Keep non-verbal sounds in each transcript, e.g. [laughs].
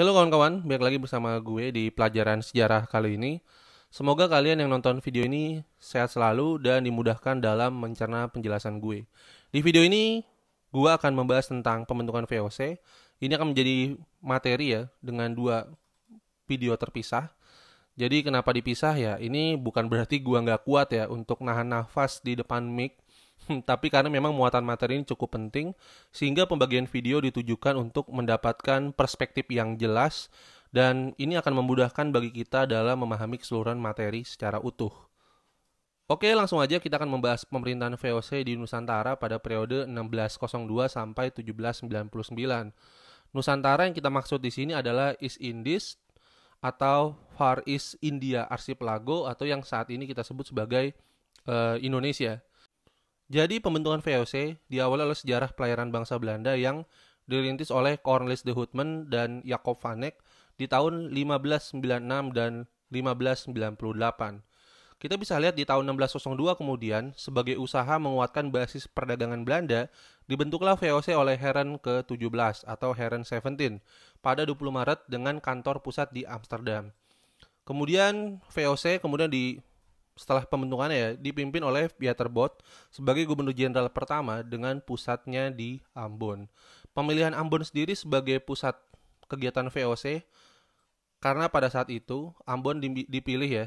Halo kawan-kawan, balik lagi bersama gue di pelajaran sejarah kali ini. Semoga kalian yang nonton video ini sehat selalu dan dimudahkan dalam mencerna penjelasan gue. Di video ini, gue akan membahas tentang pembentukan VOC. Ini akan menjadi materi ya, dengan dua video terpisah. Jadi kenapa dipisah ya, ini bukan berarti gue nggak kuat ya untuk nahan nafas di depan mic [laughs] tapi karena memang muatan materi ini cukup penting, sehingga pembagian video ditujukan untuk mendapatkan perspektif yang jelas, dan ini akan memudahkan bagi kita dalam memahami keseluruhan materi secara utuh. Oke, langsung aja kita akan membahas pemerintahan VOC di Nusantara pada periode 1602 sampai 1799. Nusantara yang kita maksud di sini adalah East Indies atau Far East India Archipelago atau yang saat ini kita sebut sebagai uh, Indonesia. Jadi pembentukan VOC diawali oleh sejarah pelayaran bangsa Belanda yang dirintis oleh Cornelis de Houtman dan Jacob van Eck di tahun 1596 dan 1598. Kita bisa lihat di tahun 1602 kemudian sebagai usaha menguatkan basis perdagangan Belanda dibentuklah VOC oleh Heren ke-17 atau Heren 17 pada 20 Maret dengan kantor pusat di Amsterdam. Kemudian VOC kemudian di setelah pembentukannya ya dipimpin oleh Biaterbot sebagai gubernur jenderal pertama dengan pusatnya di Ambon. Pemilihan Ambon sendiri sebagai pusat kegiatan VOC karena pada saat itu Ambon dipilih ya.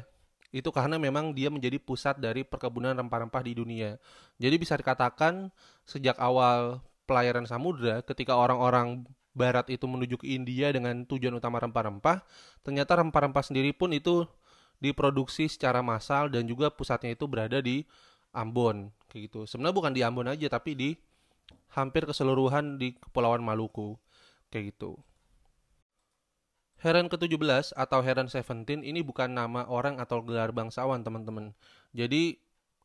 Itu karena memang dia menjadi pusat dari perkebunan rempah-rempah di dunia. Jadi bisa dikatakan sejak awal pelayaran samudra ketika orang-orang barat itu menuju ke India dengan tujuan utama rempah-rempah, ternyata rempah-rempah sendiri pun itu diproduksi secara massal dan juga pusatnya itu berada di Ambon kayak gitu. Sebenarnya bukan di Ambon aja tapi di hampir keseluruhan di Kepulauan Maluku kayak gitu. Heron ke-17 atau Heron 17 ini bukan nama orang atau gelar bangsawan, teman-teman. Jadi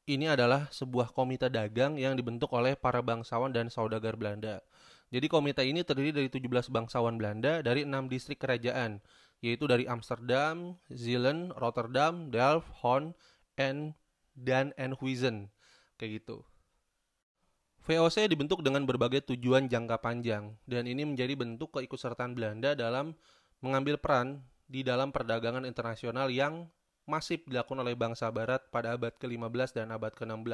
ini adalah sebuah komite dagang yang dibentuk oleh para bangsawan dan saudagar Belanda. Jadi komite ini terdiri dari 17 bangsawan Belanda dari 6 distrik kerajaan yaitu dari Amsterdam, Zeeland, Rotterdam, Delft, Horn, and dan enhuizen, Kayak gitu. VOC dibentuk dengan berbagai tujuan jangka panjang dan ini menjadi bentuk keikutsertaan Belanda dalam mengambil peran di dalam perdagangan internasional yang masif dilakukan oleh bangsa barat pada abad ke-15 dan abad ke-16.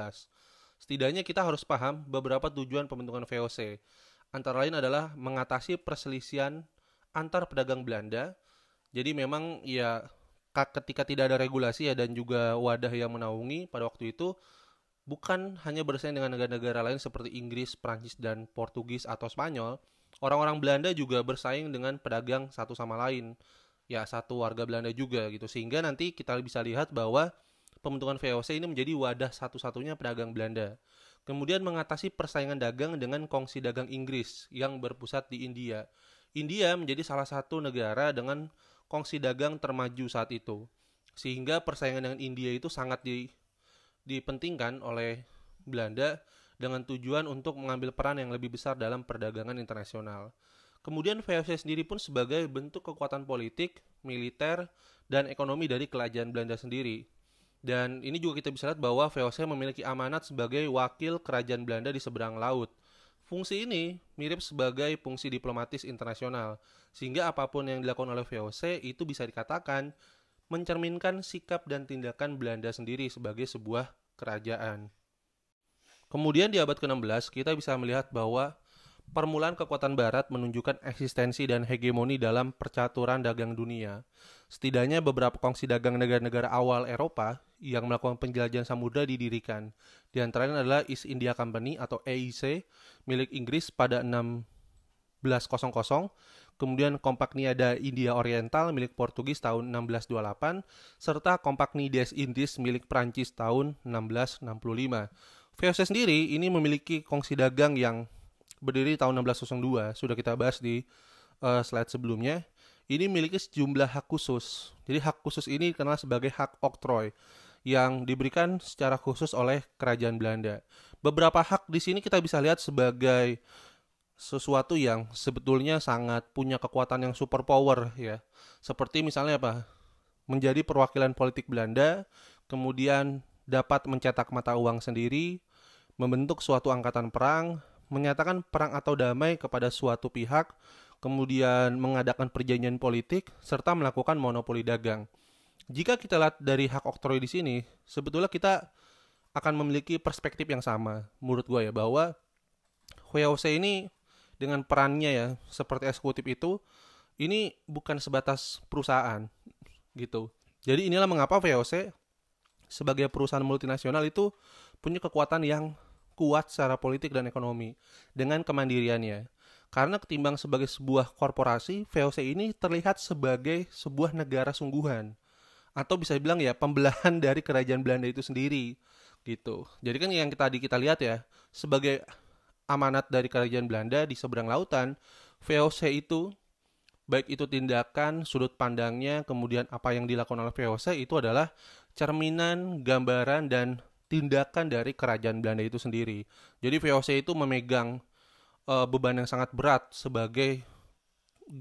Setidaknya kita harus paham beberapa tujuan pembentukan VOC. Antara lain adalah mengatasi perselisihan antar pedagang Belanda jadi memang ya ketika tidak ada regulasi ya dan juga wadah yang menaungi pada waktu itu bukan hanya bersaing dengan negara-negara lain seperti Inggris, Prancis dan Portugis atau Spanyol, orang-orang Belanda juga bersaing dengan pedagang satu sama lain. Ya, satu warga Belanda juga gitu. Sehingga nanti kita bisa lihat bahwa pembentukan VOC ini menjadi wadah satu-satunya pedagang Belanda. Kemudian mengatasi persaingan dagang dengan kongsi dagang Inggris yang berpusat di India. India menjadi salah satu negara dengan kongsi dagang termaju saat itu. Sehingga persaingan dengan India itu sangat di, dipentingkan oleh Belanda dengan tujuan untuk mengambil peran yang lebih besar dalam perdagangan internasional. Kemudian VOC sendiri pun sebagai bentuk kekuatan politik, militer, dan ekonomi dari kerajaan Belanda sendiri. Dan ini juga kita bisa lihat bahwa VOC memiliki amanat sebagai wakil kerajaan Belanda di seberang laut – Fungsi ini mirip sebagai fungsi diplomatis internasional, sehingga apapun yang dilakukan oleh VOC itu bisa dikatakan mencerminkan sikap dan tindakan Belanda sendiri sebagai sebuah kerajaan. Kemudian di abad ke-16 kita bisa melihat bahwa permulaan kekuatan barat menunjukkan eksistensi dan hegemoni dalam percaturan dagang dunia. Setidaknya beberapa kongsi dagang negara-negara awal Eropa yang melakukan penjelajahan samudera didirikan. Di antaranya adalah East India Company atau EIC milik Inggris pada 1600, kemudian ada India Oriental milik Portugis tahun 1628, serta Compagnie des Indies milik Prancis tahun 1665. VOC sendiri ini memiliki kongsi dagang yang berdiri tahun 1602, sudah kita bahas di uh, slide sebelumnya ini memiliki sejumlah hak khusus. Jadi hak khusus ini dikenal sebagai hak oktroy yang diberikan secara khusus oleh kerajaan Belanda. Beberapa hak di sini kita bisa lihat sebagai sesuatu yang sebetulnya sangat punya kekuatan yang super power ya. Seperti misalnya apa? Menjadi perwakilan politik Belanda, kemudian dapat mencetak mata uang sendiri, membentuk suatu angkatan perang, menyatakan perang atau damai kepada suatu pihak, kemudian mengadakan perjanjian politik serta melakukan monopoli dagang jika kita lihat dari hak oktroy di sini, sebetulnya kita akan memiliki perspektif yang sama menurut gue ya bahwa WOC ini dengan perannya ya seperti eksekutif itu ini bukan sebatas perusahaan gitu. Jadi inilah mengapa VOC sebagai perusahaan multinasional itu punya kekuatan yang kuat secara politik dan ekonomi dengan kemandiriannya. Karena ketimbang sebagai sebuah korporasi, VOC ini terlihat sebagai sebuah negara sungguhan atau bisa dibilang ya pembelahan dari kerajaan Belanda itu sendiri gitu. Jadi kan yang tadi kita lihat ya sebagai amanat dari kerajaan Belanda di seberang lautan, VOC itu baik itu tindakan, sudut pandangnya, kemudian apa yang dilakukan oleh VOC itu adalah cerminan, gambaran dan tindakan dari kerajaan Belanda itu sendiri. Jadi VOC itu memegang uh, beban yang sangat berat sebagai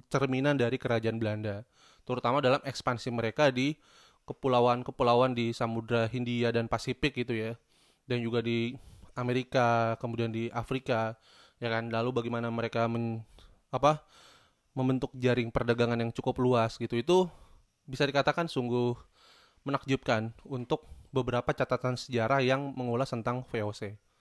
cerminan dari kerajaan Belanda, terutama dalam ekspansi mereka di kepulauan-kepulauan di Samudra Hindia dan Pasifik gitu ya dan juga di Amerika kemudian di Afrika ya kan lalu bagaimana mereka men, apa membentuk jaring perdagangan yang cukup luas gitu itu bisa dikatakan sungguh menakjubkan untuk beberapa catatan sejarah yang mengulas tentang VOC.